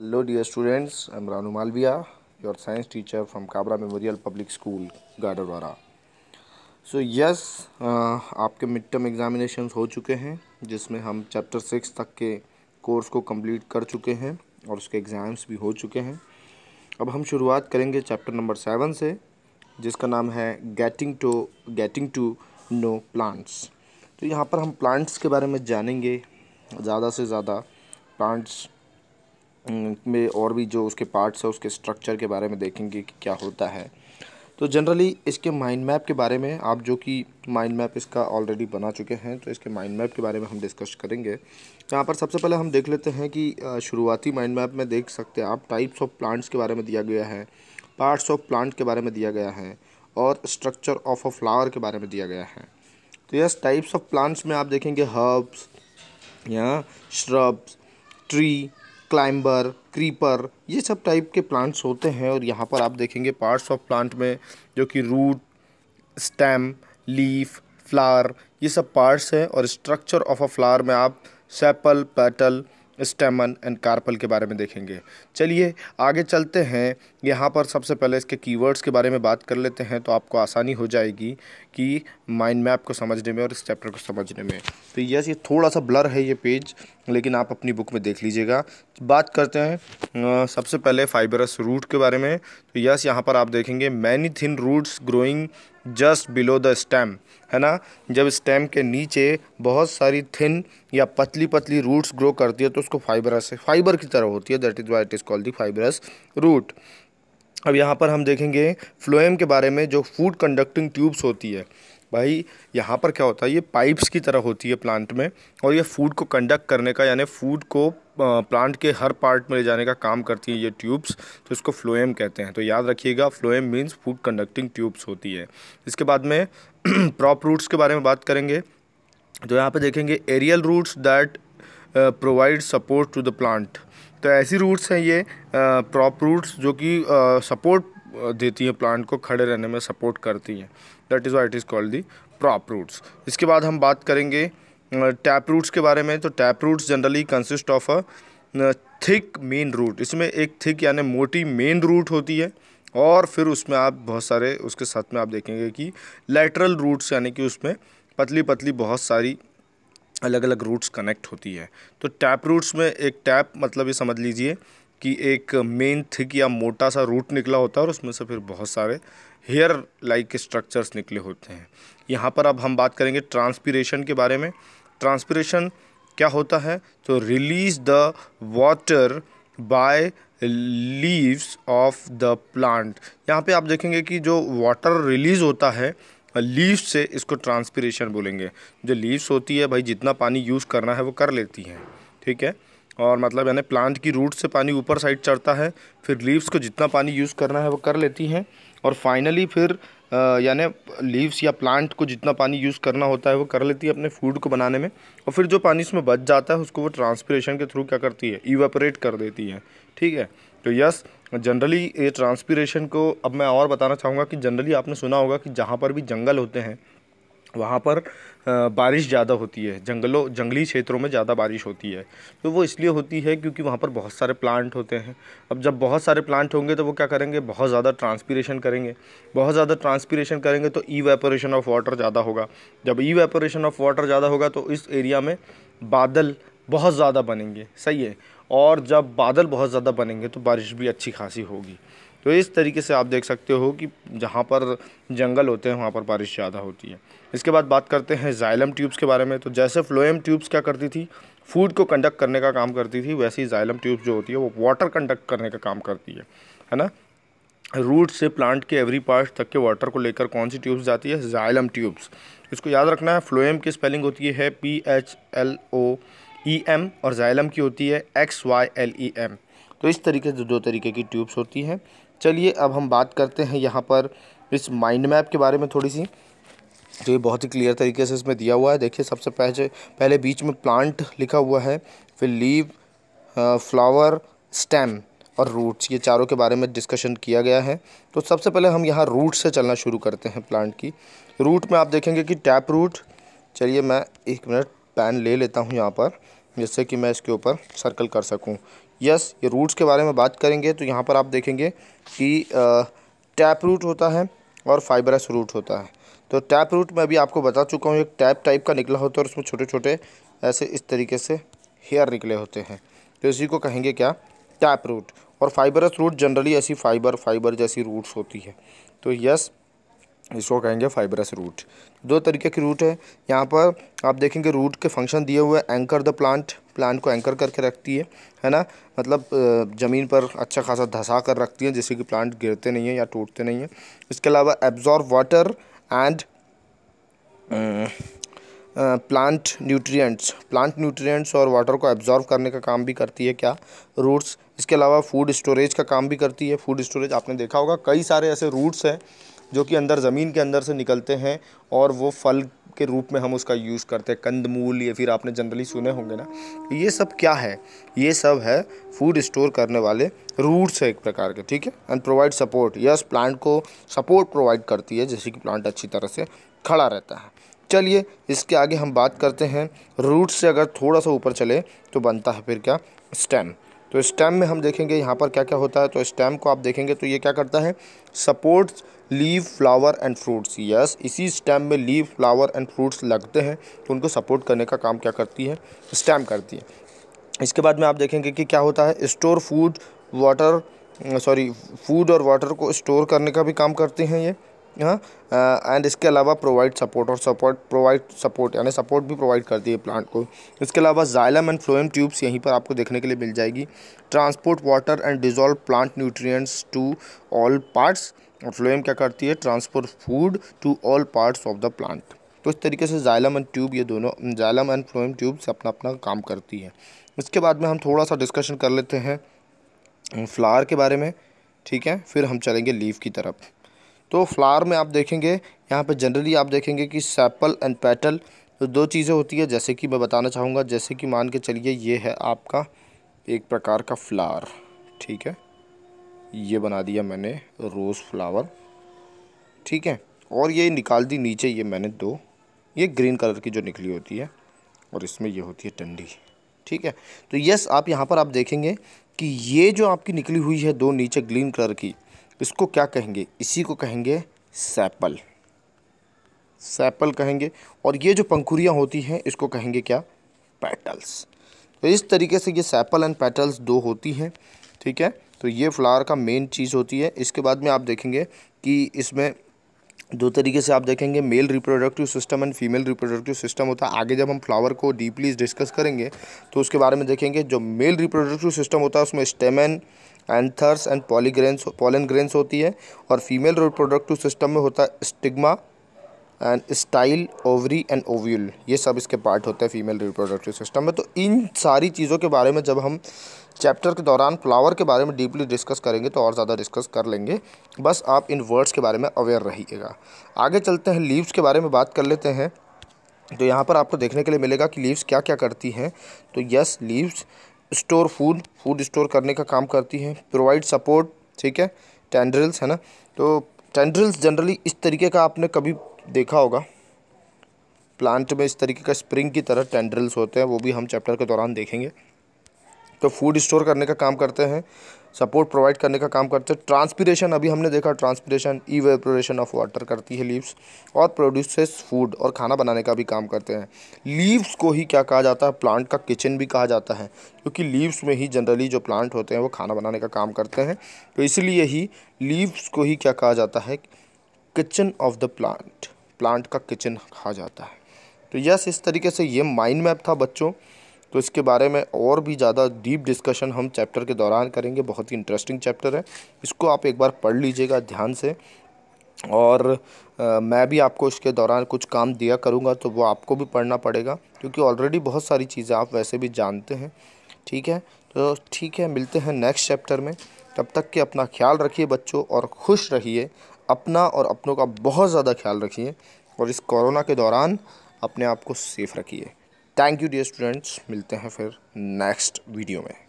hello dear students I am Ranu Malviya your science teacher from Kabra memorial public school Gadarwara so yes आपके mid term examination हो चुके हैं जिसमें हम चैप्टर सिक्स तक के कोर्स को कंप्लीट कर चुके हैं और उसके एग्ज़ाम्स भी हो चुके हैं अब हम शुरुआत करेंगे चैप्टर नंबर सेवन से जिसका नाम है getting to getting to know plants तो यहाँ पर हम प्लांट्स के बारे में जानेंगे ज़्यादा से ज़्यादा प्लांट्स में और भी जो उसके पार्ट्स है उसके स्ट्रक्चर के बारे में देखेंगे कि क्या होता है तो जनरली इसके माइंड मैप के बारे में आप जो कि माइंड मैप इसका ऑलरेडी बना चुके हैं तो इसके माइंड मैप के बारे में हम डिस्कस करेंगे यहाँ पर सबसे पहले हम देख लेते हैं कि शुरुआती माइंड मैप में देख सकते हैं आप टाइप्स ऑफ प्लांट्स के बारे में दिया गया है पार्ट्स ऑफ प्लांट के बारे में दिया गया है और स्ट्रक्चर ऑफ अ फ्लावर के बारे में दिया गया है तो यस टाइप्स ऑफ प्लांट्स में आप देखेंगे हर्ब्स या श्रब्स ट्री क्लाइंबर क्रीपर ये सब टाइप के प्लांट्स होते हैं और यहाँ पर आप देखेंगे पार्ट्स ऑफ प्लांट में जो कि रूट स्टेम लीफ फ्लावर ये सब पार्ट्स हैं और स्ट्रक्चर ऑफ अ फ्लावर में आप sepal petal stamen and carpel के बारे में देखेंगे चलिए आगे चलते हैं यहाँ पर सबसे पहले इसके कीवर्ड्स के बारे में बात कर लेते हैं तो आपको आसानी हो जाएगी कि माइंड मैप को समझने में और इस चैप्टर को समझने में तो यस ये थोड़ा सा ब्लर है ये पेज लेकिन आप अपनी बुक में देख लीजिएगा बात करते हैं सबसे पहले फाइबरस रूट के बारे में तो यस यहाँ पर आप देखेंगे many thin roots growing just below the stem है ना जब स्टेम के नीचे बहुत सारी थिन या पतली पतली रूट्स ग्रो करती है तो उसको फाइबरस फाइबर की तरह होती है that is why it is called the fibrous root अब यहाँ पर हम देखेंगे फ्लोएम के बारे में जो फूड कंडक्टिंग ट्यूब्स होती है भाई यहाँ पर क्या होता है ये पाइप्स की तरह होती है प्लांट में और ये फूड को कंडक्ट करने का यानी फूड को प्लांट के हर पार्ट में ले जाने का काम करती हैं ये ट्यूब्स तो इसको फ्लोएम कहते हैं तो याद रखिएगा phloem means food conducting tubes होती है इसके बाद में प्रॉप रूट्स के बारे में बात करेंगे तो यहाँ पर देखेंगे aerial roots that provide support to the plant तो ऐसी रूट्स हैं ये प्रॉप रूट्स जो कि सपोर्ट देती हैं प्लांट को खड़े रहने में सपोर्ट करती हैं that is why it is called the prop roots इसके बाद हम बात करेंगे टैप रूट्स के बारे में तो tap roots generally consist of a thick main root इसमें एक थिक यानी मोटी मेन रूट होती है और फिर उसमें आप बहुत सारे उसके साथ में आप देखेंगे कि लेटरल रूट्स यानी कि उसमें पतली पतली बहुत सारी अलग अलग रूट्स कनेक्ट होती है तो टैप रूट्स में एक टैप मतलब ये समझ लीजिए कि एक मेन थिक या मोटा सा रूट निकला होता है और उसमें से फिर बहुत सारे हेयर लाइक स्ट्रक्चर्स निकले होते हैं यहाँ पर अब हम बात करेंगे ट्रांसपीरेशन के बारे में ट्रांसपीरेशन क्या होता है तो release the water by leaves of the plant यहाँ पे आप देखेंगे कि जो वाटर रिलीज़ होता है लीव्स से इसको ट्रांसपीरेशन बोलेंगे जो लीव्स होती है भाई जितना पानी यूज़ करना है वो कर लेती हैं ठीक है और मतलब यानी प्लांट की रूट से पानी ऊपर साइड चढ़ता है फिर लीव्स को जितना पानी यूज़ करना है वो कर लेती हैं और फाइनली फिर यानी लीव्स या प्लांट को जितना पानी यूज़ करना होता है वो कर लेती है अपने फूड को बनाने में और फिर जो पानी इसमें बच जाता है उसको वो ट्रांसपीरेशन के थ्रू क्या करती है इवेपरेट कर देती है ठीक है तो यस जनरली ये ट्रांसपीरेशन को अब मैं और बताना चाहूँगा कि जनरली आपने सुना होगा कि जहाँ पर भी जंगल होते हैं वहाँ पर बारिश ज़्यादा होती है जंगलों जंगली क्षेत्रों में ज़्यादा बारिश होती है तो वो इसलिए होती है क्योंकि वहाँ पर बहुत सारे प्लांट होते हैं अब जब बहुत सारे प्लांट होंगे तो वो क्या करेंगे बहुत ज़्यादा ट्रांसपीरेशन करेंगे बहुत ज़्यादा ट्रांसपीरेशन करेंगे तो ई वेपोरेशन ऑफ वाटर ज़्यादा होगा जब ई वेपोरेशन ऑफ वाटर ज़्यादा होगा तो इस एरिया में बादल बहुत ज़्यादा बनेंगे सही है और जब बादल बहुत ज़्यादा बनेंगे तो बारिश भी अच्छी खासी होगी तो इस तरीके से आप देख सकते हो कि जहाँ पर जंगल होते हैं वहाँ पर बारिश ज़्यादा होती है इसके बाद बात करते हैं जाइलम ट्यूब्स के बारे में तो जैसे फ्लोएम ट्यूब्स क्या करती थी फूड को कंडक्ट करने का काम करती थी वैसे ही जाइलम ट्यूब्स जो होती है वो वाटर कंडक्ट करने का काम करती है है ना रूट से प्लांट के एवरी पार्ट तक के वाटर को लेकर कौन सी ट्यूब्स जाती है जाइलम ट्यूब्स इसको याद रखना है फ्लोएम की स्पेलिंग होती है P H L O E e M और जायलम की होती है X Y L E M तो इस तरीके से दो तरीके की ट्यूब्स होती हैं चलिए अब हम बात करते हैं यहाँ पर इस माइंड मैप के बारे में थोड़ी सी तो ये बहुत ही क्लियर तरीके से इसमें दिया हुआ है देखिए सबसे पहले पहले बीच में प्लांट लिखा हुआ है फिर लीव फ्लावर स्टेम और रूट्स ये चारों के बारे में डिस्कशन किया गया है तो सबसे पहले हम यहाँ रूट से चलना शुरू करते हैं प्लांट की रूट में आप देखेंगे कि टैप रूट चलिए मैं एक मिनट पैन ले लेता हूँ यहाँ पर जिससे कि मैं इसके ऊपर सर्कल कर सकूँ यस ये रूट्स के बारे में बात करेंगे तो यहाँ पर आप देखेंगे कि टैप रूट होता है और फाइबरस रूट होता है तो टैप रूट मैं अभी आपको बता चुका हूँ एक टैप टाइप का निकला होता है और उसमें छोटे छोटे ऐसे इस तरीके से हेयर निकले होते हैं तो इसी को कहेंगे क्या टैप रूट और फाइबरस रूट जनरली ऐसी फाइबर फाइबर जैसी रूट्स होती है तो यस इसको कहेंगे फाइबरस रूट दो तरीके के रूट है यहाँ पर आप देखेंगे रूट के फंक्शन दिए हुए एंकर द प्लांट प्लांट को एंकर करके रखती है है ना मतलब ज़मीन पर अच्छा खासा धंसा कर रखती है जिससे कि प्लांट गिरते नहीं है या टूटते नहीं है इसके अलावा absorb water and plant nutrients plant nutrients और वाटर को एब्जॉर्व करने का काम भी करती है क्या रूट्स इसके अलावा फूड स्टोरेज का काम भी करती है फूड स्टोरेज आपने देखा होगा कई सारे ऐसे रूट्स हैं जो कि अंदर ज़मीन के अंदर से निकलते हैं और वो फल के रूप में हम उसका यूज़ करते हैं कंदमूल या फिर आपने जनरली सुने होंगे ना ये सब क्या है ये सब है फूड स्टोर करने वाले रूट्स है एक प्रकार के ठीक है and provide support yes plant को सपोर्ट प्रोवाइड करती है जैसे कि प्लांट अच्छी तरह से खड़ा रहता है चलिए इसके आगे हम बात करते हैं रूट से अगर थोड़ा सा ऊपर चले तो बनता है फिर क्या स्टेम तो स्टेम में हम देखेंगे यहाँ पर क्या क्या होता है तो स्टेम को आप देखेंगे तो ये क्या करता है supports leave flower and fruits yes इसी स्टेम में लीव फ्लावर एंड फ्रूट्स लगते हैं तो उनको सपोर्ट करने का काम क्या करती है स्टेम करती है इसके बाद में आप देखेंगे कि क्या होता है store food water sorry food और वाटर को स्टोर करने का भी काम करते हैं ये एंड हाँ, इसके अलावा प्रोवाइड सपोर्ट और सपोर्ट प्रोवाइड सपोर्ट यानी सपोर्ट भी प्रोवाइड करती है प्लांट को इसके अलावा जाइलम एंड फ्लोएम ट्यूब्स यहीं पर आपको देखने के लिए मिल जाएगी transport water and dissolve plant nutrients to all parts और फ्लोएम क्या करती है transport food to all parts of the plant तो इस तरीके से जाइलम एंड ट्यूब ये दोनों जाइलम एंड फ्लोएम ट्यूब्स अपना अपना काम करती है इसके बाद में हम थोड़ा सा डिस्कशन कर लेते हैं फ्लावर के बारे में ठीक है फिर हम चलेंगे लीफ की तरफ तो फ्लावर में आप देखेंगे यहाँ पे जनरली आप देखेंगे कि सैपल एंड पेटल तो दो चीज़ें होती है जैसे कि मैं बताना चाहूँगा जैसे कि मान के चलिए ये है आपका एक प्रकार का फ्लावर ठीक है ये बना दिया मैंने रोज़ फ्लावर ठीक है और ये निकाल दी नीचे ये मैंने दो ये ग्रीन कलर की जो निकली होती है और इसमें ये होती है टंडी ठीक है तो यस आप यहाँ पर आप देखेंगे कि ये जो आपकी निकली हुई है दो नीचे ग्रीन कलर की इसको क्या कहेंगे इसी को कहेंगे सैपल सैपल कहेंगे और ये जो पंखुरियाँ होती हैं इसको कहेंगे क्या पेटल्स तो इस तरीके से ये सैपल एंड पेटल्स दो होती हैं ठीक है तो ये फ्लावर का मेन चीज़ होती है इसके बाद में आप देखेंगे कि इसमें दो तरीके से आप देखेंगे male reproductive system and female reproductive system होता है आगे जब हम फ्लावर को डीपली डिस्कस करेंगे तो उसके बारे में देखेंगे जो मेल रिप्रोडक्टिव सिस्टम होता है उसमें stamen anthers and pollen grains pollen grains होती है और फीमेल रिप्रोडक्टिव सिस्टम में होता है stigma and style ovary and ovule ये सब इसके पार्ट होते हैं फीमेल रिप्रोडक्टिव सिस्टम में तो इन सारी चीज़ों के बारे में जब हम चैप्टर के दौरान फ्लावर के बारे में डीपली डिस्कस करेंगे तो और ज़्यादा डिस्कस कर लेंगे बस आप इन वर्ड्स के बारे में अवेयर रहिएगा आगे चलते हैं लीव्स के बारे में बात कर लेते हैं तो यहाँ पर आपको देखने के लिए मिलेगा कि लीव्स क्या क्या करती हैं तो yes leaves store food food store करने का काम करती हैं प्रोवाइड सपोर्ट ठीक है टेंड्रिल्स है ना तो टेंड्रिल्स जनरली इस तरीके का आपने कभी देखा होगा प्लांट में इस तरीके का स्प्रिंग की तरह टेंड्रिल्स होते हैं वो भी हम चैप्टर के दौरान देखेंगे तो फूड स्टोर करने का काम करते हैं सपोर्ट प्रोवाइड करने का काम करते हैं ट्रांसपीरेशन अभी हमने देखा ट्रांसपीरेशन वेपोरेशन ऑफ वाटर करती है लीव्स और प्रोड्यूसेस फूड और खाना बनाने का भी काम करते हैं लीव्स को ही क्या कहा जाता है प्लांट का किचन भी कहा जाता है क्योंकि लीव्स में ही जनरली जो प्लांट होते हैं वो खाना बनाने का काम करते हैं तो इसलिए ही लीव्स को ही क्या कहा जाता है kitchen of the plant plant का किचन कहा जाता है तो यस इस तरीके से ये माइंड मैप था बच्चों तो इसके बारे में और भी ज़्यादा डीप डिस्कशन हम चैप्टर के दौरान करेंगे बहुत ही इंटरेस्टिंग चैप्टर है इसको आप एक बार पढ़ लीजिएगा ध्यान से और आ, मैं भी आपको इसके दौरान कुछ काम दिया करूँगा तो वो आपको भी पढ़ना पड़ेगा क्योंकि ऑलरेडी बहुत सारी चीज़ें आप वैसे भी जानते हैं ठीक है तो ठीक है मिलते हैं नेक्स्ट चैप्टर में तब तक के अपना ख्याल रखिए बच्चों और खुश रहिए अपना और अपनों का बहुत ज़्यादा ख्याल रखिए और इस कोरोना के दौरान अपने आप को सेफ़ रखिए थैंक यू डियर स्टूडेंट्स मिलते हैं फिर नेक्स्ट वीडियो में